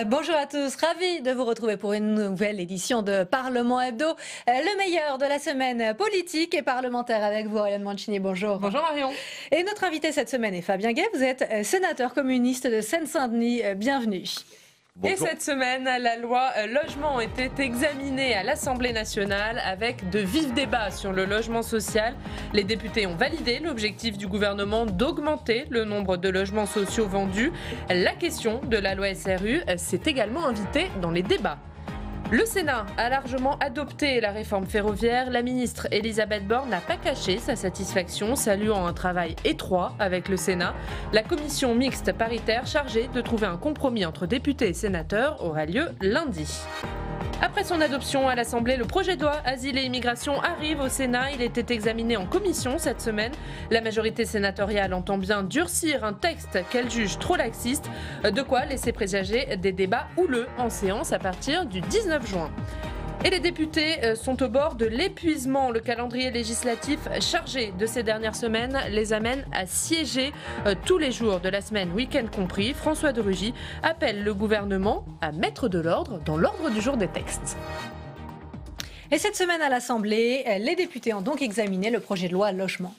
Euh, bonjour à tous, ravi de vous retrouver pour une nouvelle édition de Parlement Hebdo, euh, le meilleur de la semaine politique et parlementaire avec vous, Ariane Mancini. Bonjour. Bonjour Marion. Et notre invité cette semaine est Fabien Gay, vous êtes euh, sénateur communiste de Seine-Saint-Denis. Bienvenue. Et cette semaine, la loi euh, logement a été examinée à l'Assemblée nationale avec de vifs débats sur le logement social. Les députés ont validé l'objectif du gouvernement d'augmenter le nombre de logements sociaux vendus. La question de la loi SRU euh, s'est également invitée dans les débats. Le Sénat a largement adopté la réforme ferroviaire. La ministre Elisabeth Borne n'a pas caché sa satisfaction, saluant un travail étroit avec le Sénat. La commission mixte paritaire chargée de trouver un compromis entre députés et sénateurs aura lieu lundi. Après son adoption à l'Assemblée, le projet de loi Asile et Immigration arrive au Sénat. Il était examiné en commission cette semaine. La majorité sénatoriale entend bien durcir un texte qu'elle juge trop laxiste, de quoi laisser présager des débats houleux en séance à partir du 19 juin. Et les députés euh, sont au bord de l'épuisement. Le calendrier législatif chargé de ces dernières semaines les amène à siéger euh, tous les jours de la semaine, week-end compris. François de Rugy appelle le gouvernement à mettre de l'ordre dans l'ordre du jour des textes. Et cette semaine à l'Assemblée, euh, les députés ont donc examiné le projet de loi logement.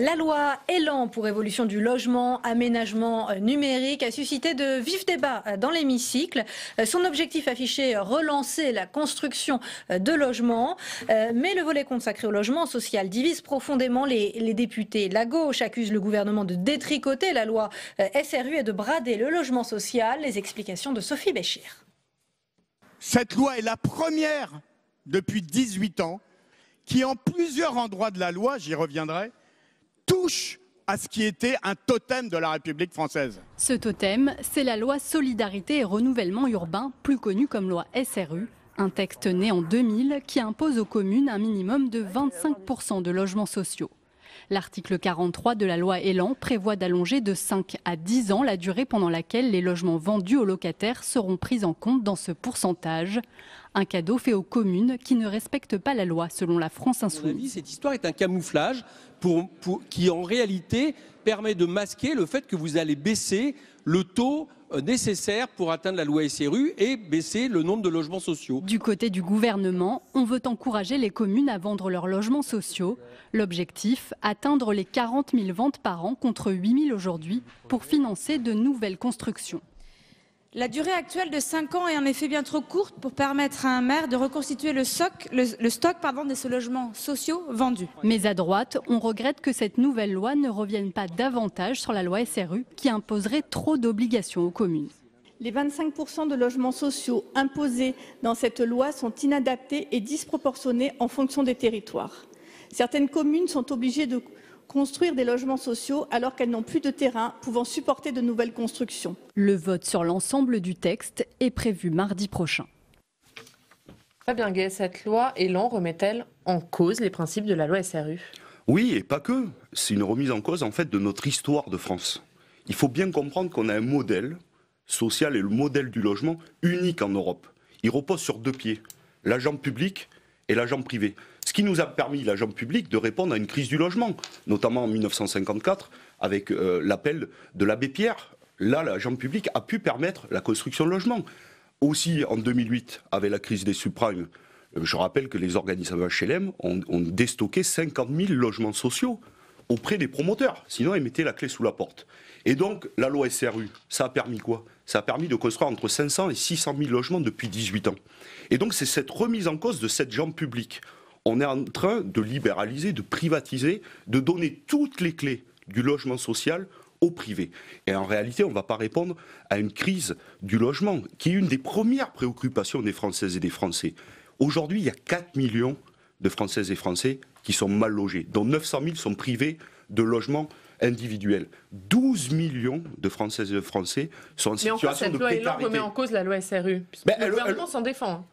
La loi Élan pour évolution du logement, aménagement euh, numérique a suscité de vifs débats euh, dans l'hémicycle. Euh, son objectif affiché, relancer la construction de logements. Mais le volet consacré au logement social divise profondément les, les députés. La gauche accuse le gouvernement de détricoter la loi SRU et de brader le logement social. Les explications de Sophie Béchir. Cette loi est la première depuis 18 ans qui, en plusieurs endroits de la loi, j'y reviendrai, touche à ce qui était un totem de la République française. Ce totem, c'est la loi Solidarité et Renouvellement Urbain, plus connue comme loi SRU, un texte né en 2000 qui impose aux communes un minimum de 25% de logements sociaux. L'article 43 de la loi Élan prévoit d'allonger de 5 à 10 ans la durée pendant laquelle les logements vendus aux locataires seront pris en compte dans ce pourcentage. Un cadeau fait aux communes qui ne respectent pas la loi, selon la France Insoumise. cette histoire est un camouflage qui, en réalité, permet de masquer le fait que vous allez baisser le taux euh, nécessaires pour atteindre la loi SRU et baisser le nombre de logements sociaux. Du côté du gouvernement, on veut encourager les communes à vendre leurs logements sociaux. L'objectif, atteindre les 40 000 ventes par an contre 8 000 aujourd'hui pour financer de nouvelles constructions. La durée actuelle de 5 ans est en effet bien trop courte pour permettre à un maire de reconstituer le, stock de logements sociaux vendus. Mais à droite, on regrette que cette nouvelle loi ne revienne pas davantage sur la loi SRU qui imposerait trop d'obligations aux communes. Les 25% de logements sociaux imposés dans cette loi sont inadaptés et disproportionnés en fonction des territoires. Certaines communes sont obligées de construire des logements sociaux alors qu'elles n'ont plus de terrain pouvant supporter de nouvelles constructions. Le vote sur l'ensemble du texte est prévu mardi prochain. Fabien Gay, cette loi Elan remet-elle en cause les principes de la loi SRU Oui, et pas que. C'est une remise en cause en fait de notre histoire de France. Il faut bien comprendre qu'on a un modèle social et le modèle du logement unique en Europe. Il repose sur deux pieds, l'agent public et l'agent privée. Ce qui nous a permis, la l'agent publique, de répondre à une crise du logement, notamment en 1954, avec euh, l'appel de l'abbé Pierre. Là, la l'agent publique a pu permettre la construction de logements. Aussi, en 2008, avec la crise des subprimes, euh, je rappelle que les organismes HLM ont, ont déstocké 50 000 logements sociaux auprès des promoteurs. Sinon, ils mettaient la clé sous la porte. Et donc, la loi SRU, ça a permis quoi Ça a permis de construire entre 500 et 600 000 logements depuis 18 ans. Et donc, c'est cette remise en cause de cette jambe publique on est en train de libéraliser, de privatiser, de donner toutes les clés du logement social au privé. Et en réalité, on ne va pas répondre à une crise du logement, qui est une des premières préoccupations des Françaises et des Français. Aujourd'hui, il y a 4 millions de Françaises et Français qui sont mal logés, dont 900 000 sont privés de logements individuels. 12 millions de Françaises et de Français sont en situation en fait, cette de loi en cause la loi SRU. le gouvernement s'en défend. Hein.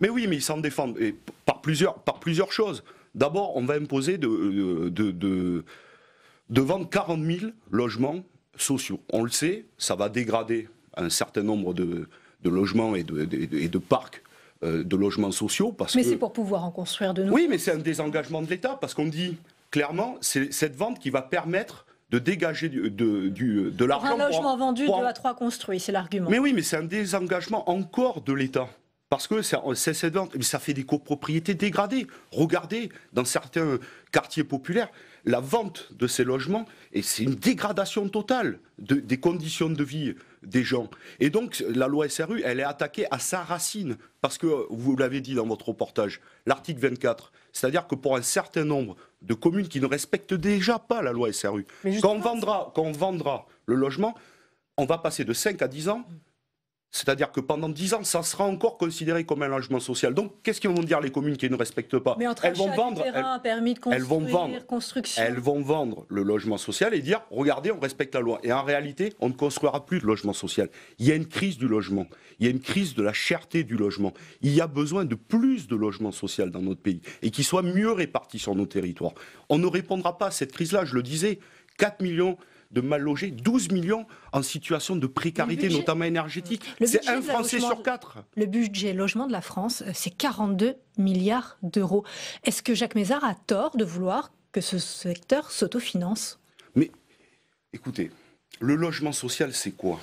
Mais oui, mais ils s'en défendent et par, plusieurs, par plusieurs choses. D'abord, on va imposer de, de, vendre 40 000 logements sociaux. On le sait, ça va dégrader un certain nombre de, logements et de, parcs euh, de logements sociaux. mais c'est pour pouvoir en construire de nouveaux. Oui, mais c'est un désengagement de l'État parce qu'on dit clairement, c'est cette vente qui va permettre de dégager de, du, de l'argent. un logement vendu, deux à trois construits, c'est l'argument. Mais oui, mais c'est un désengagement encore de l'État. Parce que euh, c'est cette vente, mais ça fait des copropriétés dégradées. Regardez, dans certains quartiers populaires, la vente de ces logements, et c'est une dégradation totale des conditions de vie des gens. Et donc, la loi SRU, elle est attaquée à sa racine, parce que, euh, vous l'avez dit dans votre reportage, l'article 24, c'est-à-dire que pour un certain nombre de communes qui ne respectent déjà pas la loi SRU, quand vendra, quand on vendra le logement, on va passer de 5 à 10 ans c'est-à-dire que pendant 10 ans, ça sera encore considéré comme un logement social. Donc, qu'est-ce qu'ils vont dire les communes qui ne respectent pas elles, vont vendre, elles, permis de vont vendre, elles vont vendre le logement social et dire regardez, on respecte la loi. Et en réalité, on ne construira plus de logement social. Il y a une crise du logement. Il y a une crise de la cherté du logement. Il y a besoin de plus de logements sociaux dans notre pays et qui soient mieux répartis sur nos territoires. On ne répondra pas à cette crise-là. Je le disais, 4 millions de mal loger, 12 millions en situation de précarité, notamment énergétique. C'est un Français sur quatre. Le budget logement de la France, euh, c'est 42 milliards d'euros. Est-ce que Jacques Mézard a tort de vouloir que ce secteur s'autofinance Mais écoutez, le logement social, c'est quoi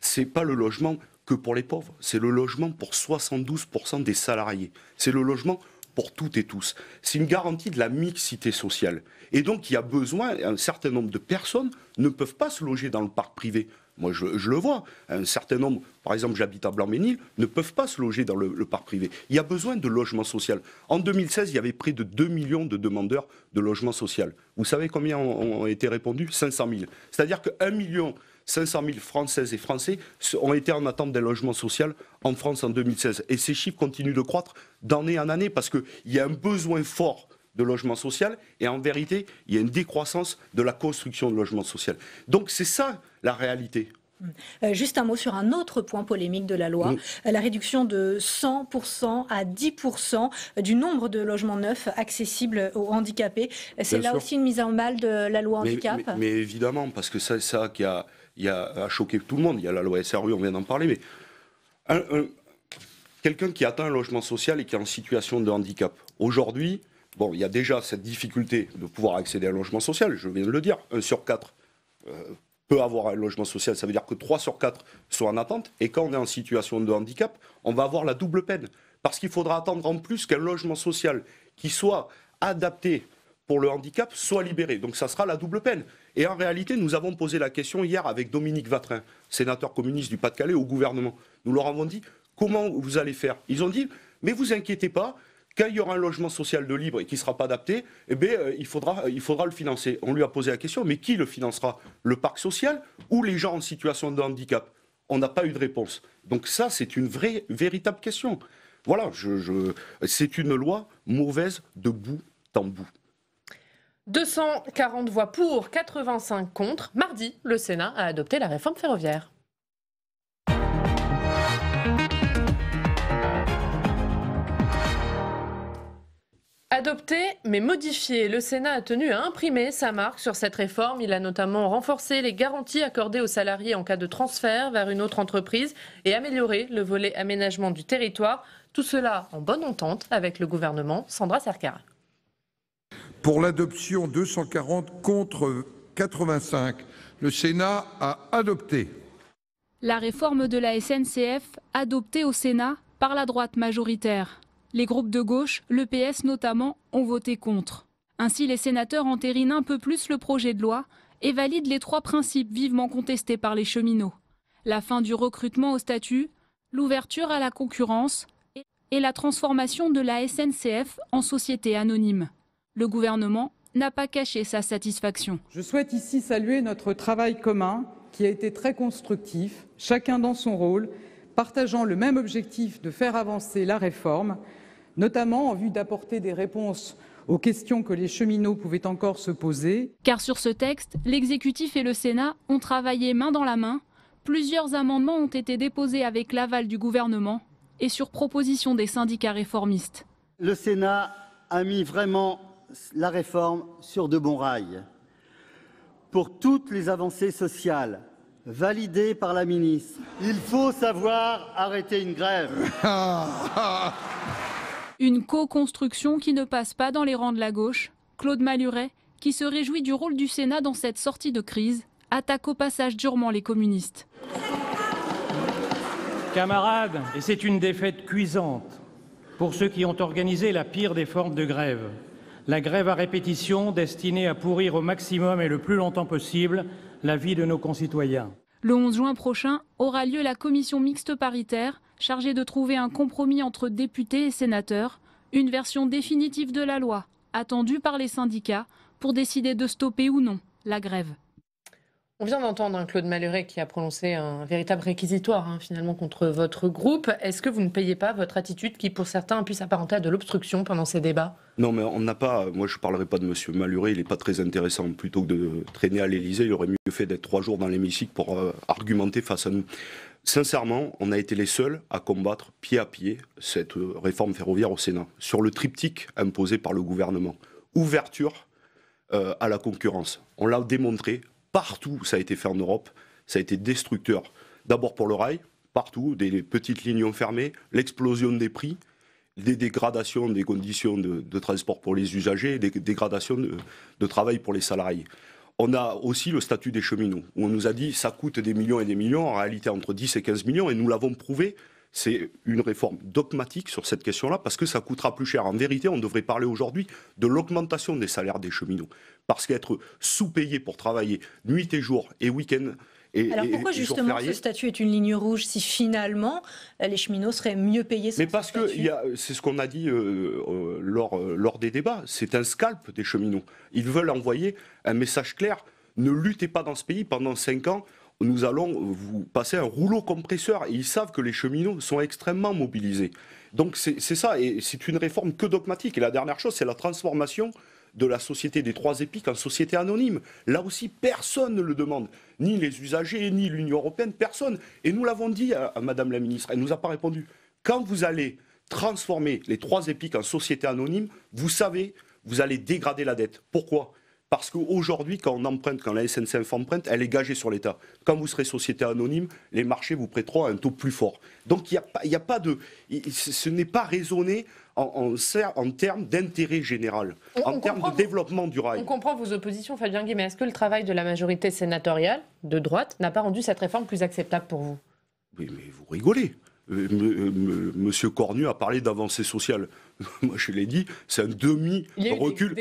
C'est pas le logement que pour les pauvres, c'est le logement pour 72% des salariés. C'est le logement pour toutes et tous. C'est une garantie de la mixité sociale. Et donc, il y a besoin, un certain nombre de personnes ne peuvent pas se loger dans le parc privé. Moi, je, le vois. Un certain nombre, par exemple, j'habite à Blanc-Ménil, ne peuvent pas se loger dans le, parc privé. Il y a besoin de logement social. En 2016, il y avait près de 2 millions de demandeurs de logement social. Vous savez combien ont, été répondus 500 000. C'est-à-dire que 1 million 500 000 Françaises et Français ont été en attente d'un logement social en France en 2016. Et ces chiffres continuent de croître d'année en année parce qu'il y a un besoin fort de logement social et en vérité, il y a une décroissance de la construction de logements sociaux. Donc c'est ça la réalité. Euh, juste un mot sur un autre point polémique de la loi, euh, la réduction de 100% à 10% du nombre de logements neufs accessibles aux handicapés. Euh, c'est là aussi une mise en mal de la loi handicap. Mais, mais évidemment, parce que c'est ça qui a, il y a choqué tout le monde. Il y a la loi SRU, on vient d'en parler, mais quelqu'un qui atteint un logement social et qui est en situation de handicap, aujourd'hui, bon, il y a déjà cette difficulté de pouvoir accéder à un logement social, je viens de le dire, 1 sur 4 euh, peut avoir un logement social, ça veut dire que 3 sur 4 sont en attente, et quand on est en situation de handicap, on va avoir la double peine, parce qu'il faudra attendre en plus qu'un logement social qui soit adapté pour le handicap soit libéré. Donc ça sera la double peine. Et en réalité, nous avons posé la question hier avec Dominique Vatrin, sénateur communiste du Pas-de-Calais, au gouvernement. Nous leur avons dit comment vous allez faire Ils ont dit mais vous inquiétez pas, quand il y aura un logement social de libre et qui ne sera pas adapté, eh bien, euh, il, faudra, euh, il faudra le financer. On lui a posé la question, mais qui le financera Le parc social ou les gens en situation de handicap On n'a pas eu de réponse. Donc ça, c'est une vraie, véritable question. Voilà, je, c'est une loi mauvaise de bout en bout. 240 voix pour, 85 contre. Mardi, le Sénat a adopté la réforme ferroviaire. Adopté mais modifié, le Sénat a tenu à imprimer sa marque sur cette réforme. Il a notamment renforcé les garanties accordées aux salariés en cas de transfert vers une autre entreprise et amélioré le volet aménagement du territoire. Tout cela en bonne entente avec le gouvernement Sandra Sercar. Pour l'adoption 240 contre 85, le Sénat a adopté. La réforme de la SNCF adoptée au Sénat par la droite majoritaire. Les groupes de gauche, le PS notamment, ont voté contre. Ainsi, les sénateurs entérinent un peu plus le projet de loi et valident les trois principes vivement contestés par les cheminots. La fin du recrutement au statut, l'ouverture à la concurrence et la transformation de la SNCF en société anonyme le gouvernement n'a pas caché sa satisfaction. Je souhaite ici saluer notre travail commun qui a été très constructif, chacun dans son rôle, partageant le même objectif de faire avancer la réforme, notamment en vue d'apporter des réponses aux questions que les cheminots pouvaient encore se poser. Car sur ce texte, l'exécutif et le Sénat ont travaillé main dans la main. Plusieurs amendements ont été déposés avec l'aval du gouvernement et sur proposition des syndicats réformistes. Le Sénat a mis vraiment la réforme sur de bons rails. Pour toutes les avancées sociales validées par la ministre, il faut savoir arrêter une grève. une co-construction qui ne passe pas dans les rangs de la gauche. Claude Maluret, qui se réjouit du rôle du Sénat dans cette sortie de crise, attaque au passage durement les communistes. Camarades, et c'est une défaite cuisante pour ceux qui ont organisé la pire des formes de grève la grève à répétition destinée à pourrir au maximum et le plus longtemps possible la vie de nos concitoyens. Le 11 juin prochain aura lieu la commission mixte paritaire chargée de trouver un compromis entre députés et sénateurs, une version définitive de la loi attendue par les syndicats pour décider de stopper ou non la grève. On vient d'entendre un hein, Claude Malhuret qui a prononcé un véritable réquisitoire hein, finalement contre votre groupe. Est-ce que vous ne payez pas votre attitude qui pour certains puisse s'apparenter à de l'obstruction pendant ces débats Non mais on n'a pas, euh, moi je ne parlerai pas de M. Malhuret, il n'est pas très intéressant. Plutôt que de traîner à l'Elysée, il aurait mieux fait d'être trois jours dans l'hémicycle pour euh, argumenter face à nous. Sincèrement, on a été les seuls à combattre pied à pied cette euh, réforme ferroviaire au Sénat, sur le triptyque imposé par le gouvernement. Ouverture à la concurrence. On l'a démontré Partout, ça a été fait en Europe, ça a été destructeur. D'abord pour le rail, partout, des petites lignes ont l'explosion des prix, des dégradations des conditions de, transport pour les usagers, des dégradations de, de travail pour les salariés. On a aussi le statut des cheminots, où on nous a dit ça coûte des millions et des millions, en réalité entre 10 et 15 millions, et nous l'avons prouvé, c'est une réforme dogmatique sur cette question-là, parce que ça coûtera plus cher. En vérité, on devrait parler aujourd'hui de l'augmentation des salaires des cheminots, parce qu'être sous-payé pour travailler nuit et jour et week-end, et, Alors pourquoi justement ce statut est une ligne rouge si finalement euh, les cheminots seraient mieux payés Mais parce que euh, c'est ce qu'on a dit euh, lors, lors des débats, c'est un scalp des cheminots. Ils veulent envoyer un message clair ne luttez pas dans ce pays pendant 5 ans. Nous allons vous passer un rouleau compresseur. Et ils savent que les cheminots sont extrêmement mobilisés. Donc c'est ça, et c'est une réforme que dogmatique. Et la dernière chose, c'est la transformation de la société des trois épiques en société anonyme. Là aussi, personne ne le demande, ni les usagers, ni l'Union européenne, personne. Et nous l'avons dit à, Madame la ministre, elle ne nous a pas répondu. Quand vous allez transformer les trois épiques en société anonyme, vous savez, vous allez dégrader la dette. Pourquoi parce qu'aujourd'hui, quand on emprunte, quand la SNCF emprunte, elle est gagée sur l'État. Quand vous serez société anonyme, les marchés vous prêteront à un taux plus fort. Donc il a, pas de. Ce n'est pas raisonné en, en, en termes d'intérêt général, en termes de développement du rail. On comprend vos oppositions, Fabien Gué, mais est-ce que le travail de la majorité sénatoriale de droite n'a pas rendu cette réforme plus acceptable pour vous Oui, mais vous rigolez. Euh, euh, Monsieur Cornu a parlé d'avancée sociale. moi je l'ai dit, c'est un demi recul.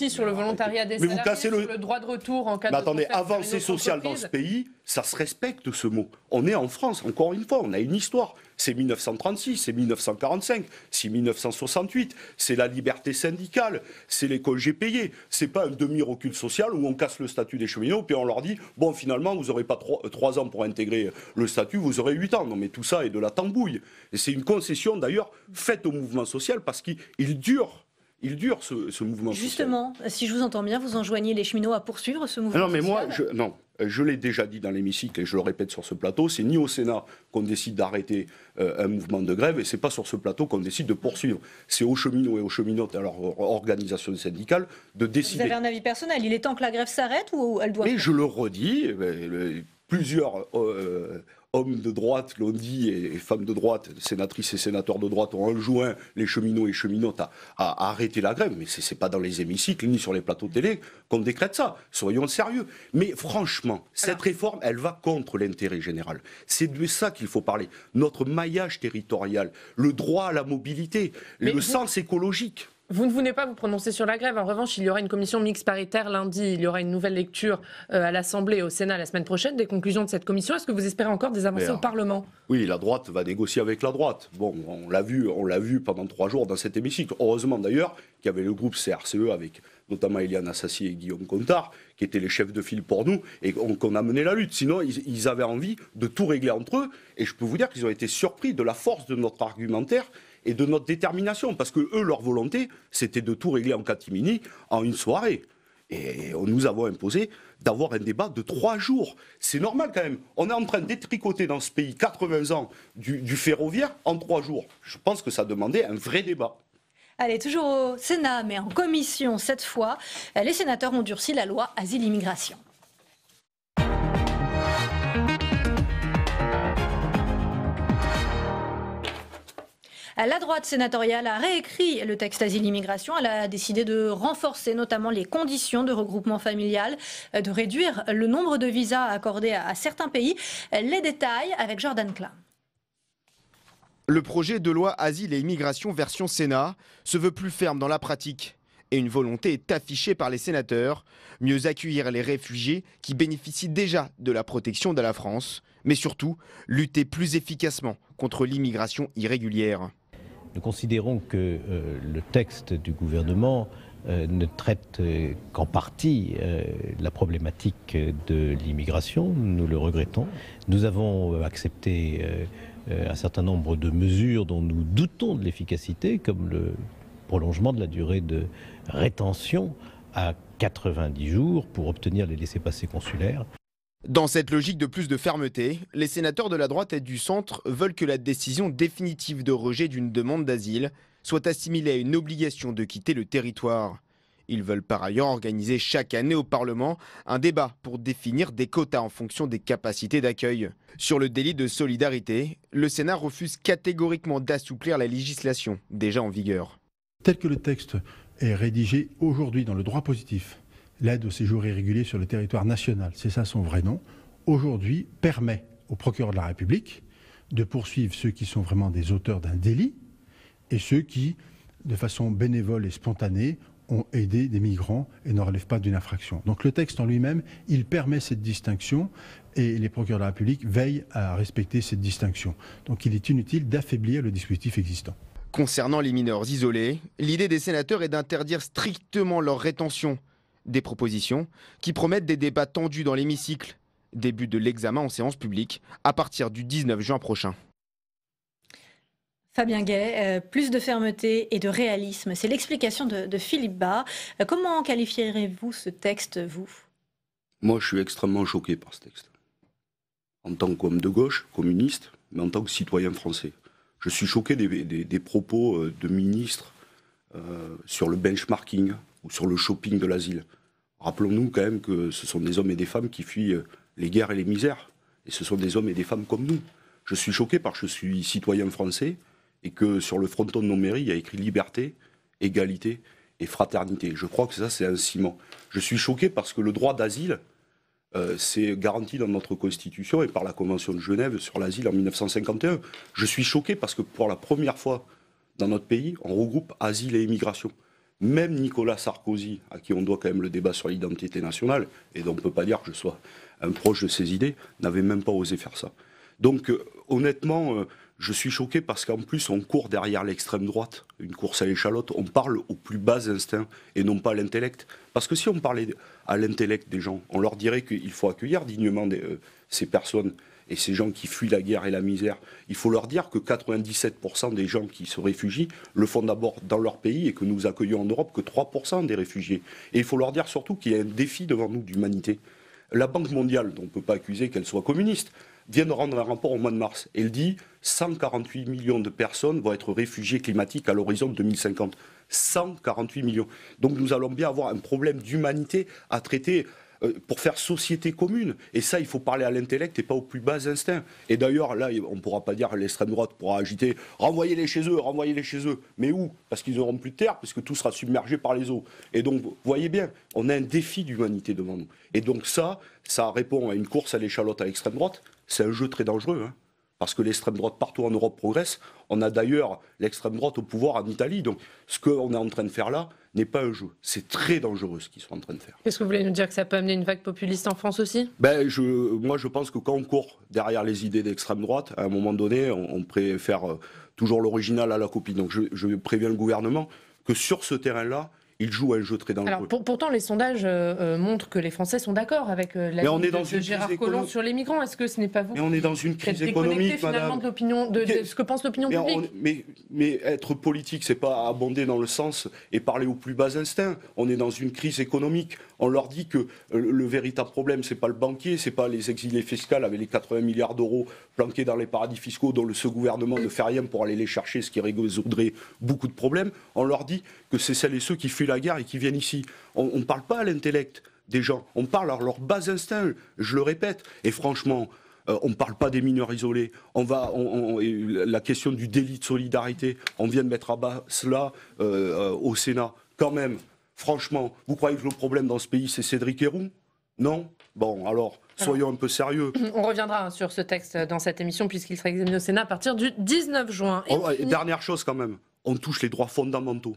Il sur le euh, volontariat des vous cassez le... droit de retour en cas mais attendez, avancée sociale dans ce pays, ça se respecte ce mot. On est en France, encore une fois, on a une histoire. C'est 1936, c'est 1945, c'est 1968, c'est la liberté syndicale, c'est l'école j'ai payé C'est pas un demi-recul social où on casse le statut des cheminots puis on leur dit bon finalement vous n'aurez pas trois ans pour intégrer le statut, vous aurez huit ans. Non mais tout ça est de la tambouille. Et c'est une concession d'ailleurs faite au mouvement social parce parce qu'il dure. Il dure ce, ce mouvement. Justement, si je vous entends bien, vous enjoignez les cheminots à poursuivre ce mouvement. Non, mais moi, je, non, je l'ai déjà dit dans l'hémicycle et je le répète sur ce plateau, c'est ni au Sénat qu'on décide d'arrêter euh, un mouvement de grève et c'est pas sur ce plateau qu'on décide de poursuivre. C'est aux cheminots et aux cheminotes, à leur organisation syndicale, de décider. Vous avez un avis personnel, il est temps que la grève s'arrête ou elle doit... Mais je le redis, plusieurs euh, hommes de droite l'ont dit et, femmes de droite, sénatrices et sénateurs de droite ont enjoint les cheminots et cheminotes à, arrêter la grève. Mais ce n'est pas dans les hémicycles ni sur les plateaux télé qu'on décrète ça. Soyons sérieux. Mais franchement, cette réforme, elle va contre l'intérêt général. C'est de ça qu'il faut parler. Notre maillage territorial, le droit à la mobilité, le sens écologique. Vous ne voulez pas vous prononcer sur la grève. En revanche, il y aura une commission mixte paritaire lundi. Il y aura une nouvelle lecture euh, à l'Assemblée et au Sénat la semaine prochaine des conclusions de cette commission. Est-ce que vous espérez encore des avancées au Parlement Oui, la droite va négocier avec la droite. Bon, on l'a vu, on l'a vu pendant trois jours dans cet hémicycle. Heureusement d'ailleurs qu'il y avait le groupe CRCE avec notamment Eliane Assassi et Guillaume Contard, qui étaient les chefs de file pour nous, et qu'on a mené la lutte. Sinon, ils, avaient envie de tout régler entre eux, et je peux vous dire qu'ils ont été surpris de la force de notre argumentaire et de notre détermination. Parce que eux, leur volonté, c'était de tout régler en catimini en une soirée. Et on nous avons imposé d'avoir un débat de trois jours. C'est normal quand même. On est en train d'étricoter dans ce pays 80 ans du, du ferroviaire en trois jours. Je pense que ça demandait un vrai débat. Allez, toujours au Sénat, mais en commission cette fois. Les sénateurs ont durci la loi Asile-Immigration. La droite sénatoriale a réécrit le texte asile-immigration. Elle a décidé de renforcer notamment les conditions de regroupement familial, euh, de réduire le nombre de visas accordés à certains pays. Les détails avec Jordan Klein. Le projet de loi Asile et Immigration version Sénat se veut plus ferme dans la pratique et une volonté est affichée par les sénateurs, mieux accueillir les réfugiés qui bénéficient déjà de la protection de la France, mais surtout lutter plus efficacement contre l'immigration irrégulière. Nous considérons que euh, le texte du gouvernement euh, ne traite euh, qu'en partie la problématique de l'immigration. Nous le regrettons. Nous avons accepté un certain nombre de mesures dont nous doutons de l'efficacité, comme le prolongement de la durée de rétention à 90 jours pour obtenir les laissés-passer consulaires. Dans cette logique de plus de fermeté, les sénateurs de la droite et du centre veulent que la décision définitive de rejet d'une demande d'asile soit assimilée à une obligation de quitter le territoire. Ils veulent par ailleurs organiser chaque année au Parlement un débat pour définir des quotas en fonction des capacités d'accueil. Sur le délit de solidarité, le Sénat refuse catégoriquement d'assouplir la législation déjà en vigueur. Tel que le texte est rédigé aujourd'hui dans le droit positif, l'aide au séjour irrégulier sur le territoire national, c'est ça son vrai nom, aujourd'hui permet au procureur de la République de poursuivre ceux qui sont vraiment des auteurs d'un délit et ceux qui, de façon bénévole et spontanée, ont aidé des migrants et ne relèvent pas d'une infraction. Donc le texte en lui-même, il permet cette distinction et les procureurs de la République veillent à respecter cette distinction. Donc il est inutile d'affaiblir le dispositif existant. Concernant les mineurs isolés, l'idée des sénateurs est d'interdire strictement leur rétention des propositions qui promettent des débats tendus dans l'hémicycle. Début de l'examen en séance publique à partir du 19 juin prochain. Fabien Gay, euh, plus de fermeté et de réalisme, c'est l'explication de, Philippe Bas. Euh, comment qualifieriez-vous ce texte, vous Moi, je suis extrêmement choqué par ce texte. En tant qu'homme de gauche, communiste, mais en tant que citoyen français. Je suis choqué des, propos euh, de ministres sur le benchmarking ou sur le shopping de l'asile. Rappelons-nous quand même que ce sont des hommes et des femmes qui fuient euh, les guerres et les misères. Et ce sont des hommes et des femmes comme nous. Je suis choqué parce que je suis citoyen français et que sur le fronton de nos mairies, il y a écrit liberté, égalité et fraternité. Je crois que ça, c'est un ciment. Je suis choqué parce que le droit d'asile, euh, c'est garanti dans notre Constitution et par la Convention de Genève sur l'asile en 1951. Je suis choqué parce que pour la première fois dans notre pays, on regroupe asile et immigration même Nicolas Sarkozy, à qui on doit quand même le débat sur l'identité nationale, et dont on ne peut pas dire que je sois un proche de ses idées, n'avait même pas osé faire ça. Donc euh, honnêtement, euh, je suis choqué parce qu'en plus on court derrière l'extrême droite, une course à l'échalote, on parle au plus bas instinct et non pas à l'intellect. Parce que si on parlait à l'intellect des gens, on leur dirait qu'il faut accueillir dignement euh, ces personnes et ces gens qui fuient la guerre et la misère, il faut leur dire que 97% des gens qui se réfugient le font d'abord dans leur pays et que nous accueillons en Europe que 3% des réfugiés. Et il faut leur dire surtout qu'il y a un défi devant nous d'humanité. La Banque mondiale, on ne peut pas accuser qu'elle soit communiste, vient de rendre un rapport au mois de mars. Elle dit 148 millions de personnes vont être réfugiés climatiques à l'horizon 2050. 148 millions. Donc nous allons bien avoir un problème d'humanité à traiter. Euh, pour faire société commune. Et ça, il faut parler à l'intellect et pas au plus bas instinct. Et d'ailleurs, là, on ne pourra pas dire l'extrême droite pourra agiter renvoyez-les chez eux, renvoyez-les chez eux. Mais où Parce qu'ils n'auront plus de terre, parce que tout sera submergé par les eaux. Et donc, voyez bien, on a un défi d'humanité devant nous. Et donc, ça, ça répond à une course à l'échalote à l'extrême droite. C'est un jeu très dangereux. Hein parce que l'extrême droite partout en Europe progresse. On a d'ailleurs l'extrême droite au pouvoir en Italie. Donc ce qu'on est en train de faire là n'est pas un jeu. C'est très dangereux ce qu'ils sont en train de faire. est ce que vous voulez nous dire que ça peut amener une vague populiste en France aussi ben, Moi je pense que quand on court derrière les idées d'extrême droite, à un moment donné, on, préfère euh, toujours l'original à la copie. Donc je préviens le gouvernement que sur ce terrain-là, il joue à un jeu très dangereux. Alors, pourtant, les sondages euh, euh, montrent que les Français sont d'accord avec la euh, Mais de, Gérard Collomb sur les migrants. Est-ce que ce n'est pas vous Mais on est dans une crise économique, finalement, De, de, ce que pense l'opinion publique. mais, mais, être politique, c'est pas abonder dans le sens et parler au plus bas instinct. On est dans une crise économique. On leur dit que le, véritable problème, c'est pas le banquier, c'est pas les exilés fiscaux avec les 80 milliards d'euros planqués dans les paradis fiscaux dont le, ce gouvernement ne fait rien pour aller les chercher, ce qui résoudrait beaucoup de problèmes. On leur dit que c'est celles et ceux qui fuient la guerre et qui viennent ici. On ne parle pas à l'intellect des gens, on parle à leur bas instinct, je le répète. Et franchement, euh, on ne parle pas des mineurs isolés. On va, la question du délit de solidarité, on vient de mettre à bas cela euh, euh, au Sénat. Quand même, franchement, vous croyez que le problème dans ce pays, c'est Cédric Héroux Non Bon, alors, soyons un peu sérieux. On reviendra sur ce texte dans cette émission, puisqu'il sera examiné au Sénat à partir du 19 juin. Et oh, Dernière chose quand même, on touche les droits fondamentaux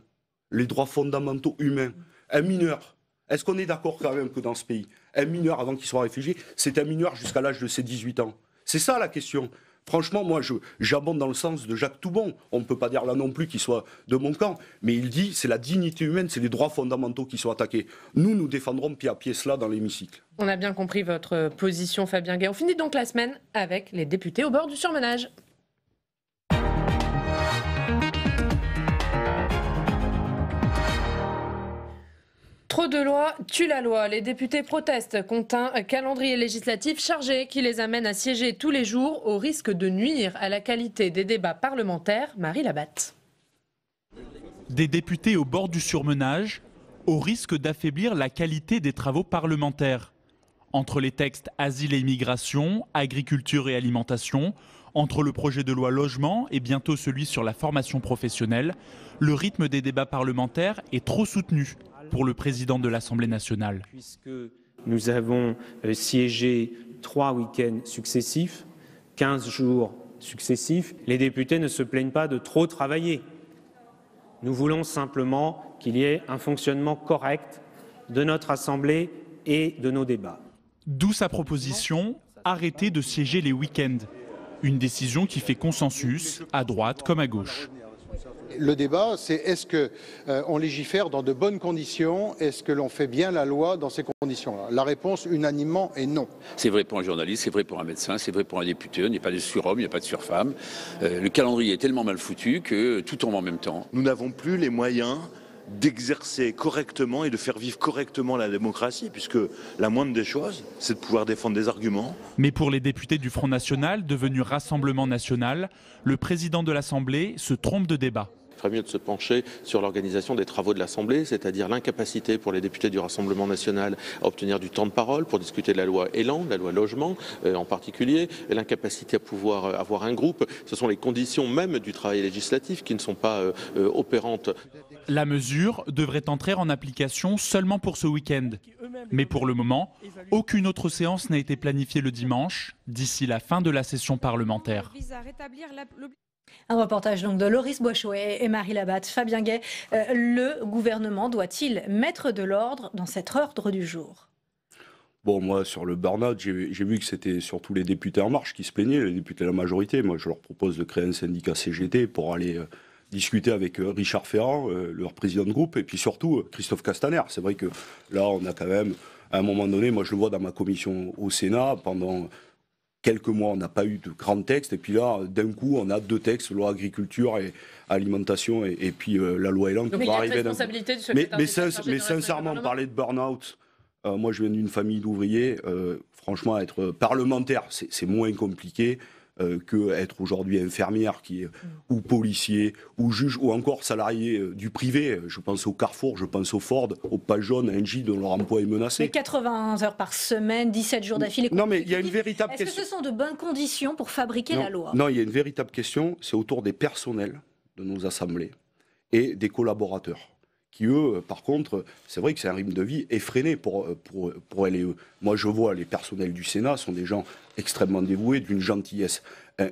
les droits fondamentaux humains. Un mineur, est-ce qu'on est, d'accord quand même que dans ce pays, un mineur avant qu'il soit réfugié, c'est un mineur jusqu'à l'âge de ses 18 ans C'est ça la question. Franchement, moi, j'abonde dans le sens de Jacques Toubon. On ne peut pas dire là non plus qu'il soit de mon camp, mais il dit c'est la dignité humaine, c'est les droits fondamentaux qui sont attaqués. Nous, nous défendrons pied à pied cela dans l'hémicycle. On a bien compris votre position, Fabien Gay. On finit donc la semaine avec les députés au bord du surmenage. Trop de lois tue la loi. Les députés protestent contre un calendrier législatif chargé qui les amène à siéger tous les jours au risque de nuire à la qualité des débats parlementaires. Marie Labatte. Des députés au bord du surmenage, au risque d'affaiblir la qualité des travaux parlementaires. Entre les textes Asile et immigration, agriculture et alimentation, entre le projet de loi logement et bientôt celui sur la formation professionnelle, le rythme des débats parlementaires est trop soutenu pour le président de l'Assemblée nationale. Puisque nous avons euh, siégé trois week-ends successifs, 15 jours successifs, les députés ne se plaignent pas de trop travailler. Nous voulons simplement qu'il y ait un fonctionnement correct de notre Assemblée et de nos débats. D'où sa proposition, arrêter de siéger les week-ends. Une décision qui fait consensus, à droite comme à gauche le débat, c'est est-ce que euh, on légifère dans de bonnes conditions Est-ce que l'on fait bien la loi dans ces conditions-là La réponse unanimement est non. C'est vrai pour un journaliste, c'est vrai pour un médecin, c'est vrai pour un député. il n'y a pas de surhomme, il n'y a pas de surfemme. Euh, le calendrier est tellement mal foutu que tout tombe en même temps. Nous n'avons plus les moyens d'exercer correctement et de faire vivre correctement la démocratie, puisque la moindre des choses, c'est de pouvoir défendre des arguments. Mais pour les députés du Front National, devenu Rassemblement National, le président de l'Assemblée se trompe de débat ferait mieux de se pencher sur l'organisation des travaux de l'Assemblée, c'est-à-dire l'incapacité pour les députés du Rassemblement national à obtenir du temps de parole pour discuter de la loi Élan, la loi Logement euh, en particulier, l'incapacité à pouvoir euh, avoir un groupe. Ce sont les conditions même du travail législatif qui ne sont pas euh, opérantes. La mesure devrait entrer en application seulement pour ce week-end. Mais pour le moment, aucune autre séance n'a été planifiée le dimanche, d'ici la fin de la session parlementaire. Un reportage donc de Loris Boischouet et Marie Labatte. Fabien Gay, euh, le gouvernement doit-il mettre de l'ordre dans cet ordre du jour Bon, moi, sur le burn j'ai vu que c'était surtout les députés En Marche qui se plaignaient, les députés de la majorité. Moi, je leur propose de créer un syndicat CGT pour aller euh, discuter avec euh, Richard Ferrand, leur président de groupe, et puis surtout Christophe Castaner. C'est vrai que là, on a quand même, à un moment donné, moi, je le vois dans ma commission au Sénat, pendant quelques mois, on n'a pas eu de grands textes. Et puis là, d'un coup, on a deux textes, loi agriculture et alimentation, et, puis euh, la loi Elan qui va arriver. mais, mais, mais sincèrement, parler de burn-out, euh, moi je viens d'une famille d'ouvriers, euh, franchement, être parlementaire, c'est moins compliqué. Euh, que être aujourd'hui infirmière qui mm. ou policier ou juge ou encore salarié euh, du privé. Je pense au Carrefour, je pense au Ford, au Pajon, à Engie dont leur emploi est menacé. Mais 91 heures par semaine, 17 jours d'affilée. Non, mais il y a une véritable question. Est-ce que ce sont de bonnes conditions pour fabriquer la loi Non, il y a une véritable question, c'est autour des personnels de nos assemblées et des collaborateurs qui eux, euh, par contre, euh, c'est vrai que c'est un rythme de vie effréné pour, euh, pour, elle et eux. Moi, je vois, les personnels du Sénat sont des gens extrêmement dévoués, d'une gentillesse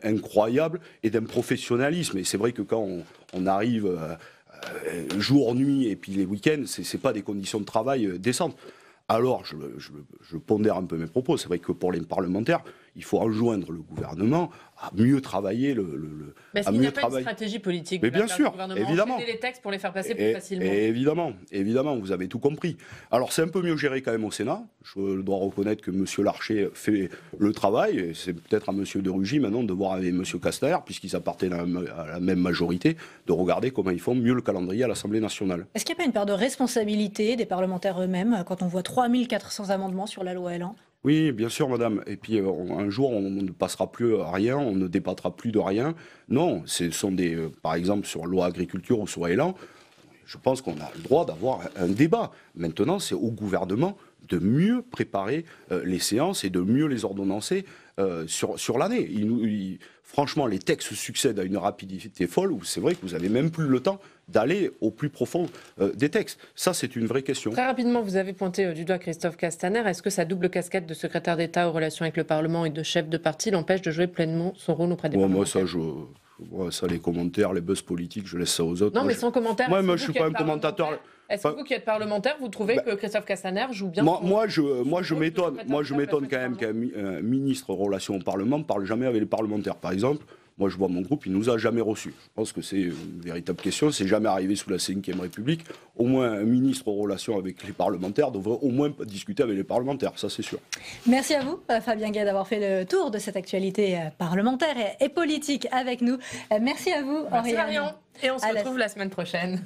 incroyable et d'un professionnalisme. Et c'est vrai que quand on, arrive jour, nuit et puis les week-ends, ce n'est pas des conditions de travail décentes. Alors, je, pondère un peu mes propos. C'est vrai que pour les parlementaires, il faut rejoindre le gouvernement à mieux travailler le. le, n'y a pas une stratégie politique. Mais bien sûr, évidemment. les textes pour les faire passer plus facilement. évidemment, évidemment, vous avez tout compris. Alors c'est un peu mieux géré quand même au Sénat. Je dois reconnaître que M. Larcher fait le travail. C'est peut-être à M. De Rugy maintenant de voir avec M. Castaner, puisqu'ils appartiennent à la même majorité, de regarder comment ils font mieux le calendrier à l'Assemblée nationale. Est-ce qu'il n'y a pas une part de responsabilité des parlementaires eux-mêmes quand on voit 3400 amendements sur la loi Elan oui, bien sûr, madame. Et puis euh, un jour, on ne passera plus à rien, on ne débattra plus de rien. Non, ce sont des, euh, par exemple, sur loi agriculture ou sur élan, je pense qu'on a le droit d'avoir un débat. Maintenant, c'est au gouvernement de mieux préparer euh, les séances et de mieux les ordonnancer sur, sur l'année. franchement, les textes succèdent à une rapidité folle où c'est vrai que vous n'avez même plus le temps d'aller au plus profond euh, des textes. Ça, c'est une vraie question. Très rapidement, vous avez pointé euh, du doigt Christophe Castaner. Est-ce que sa double casquette de secrétaire d'État aux relations avec le Parlement et de chef de parti l'empêche de jouer pleinement son rôle auprès des parlementaires Moi, ça, ça, les commentaires, les buzz politiques, je laisse ça aux autres. Non, mais sans commentaires. commentaire. Moi, moi je suis pas un commentateur. Est-ce que vous qui êtes parlementaire, vous trouvez bah, que Christophe Castaner joue bien Moi, moi je, moi, je m'étonne. Moi, je m'étonne quand même qu'un euh, ministre ministre relations au Parlement parle jamais avec les parlementaires. Par exemple, moi, je vois mon groupe, il ne nous a jamais reçus. Je pense que c'est une véritable question. C'est jamais arrivé sous la 5 République. Au moins, un ministre aux relations avec les parlementaires devrait au moins discuter avec les parlementaires, ça c'est sûr. Merci à vous, euh, Fabien Gay, d'avoir fait le tour de cette actualité euh, parlementaire et politique avec nous. Euh, merci à vous, Merci Marion. Et on se retrouve la semaine prochaine.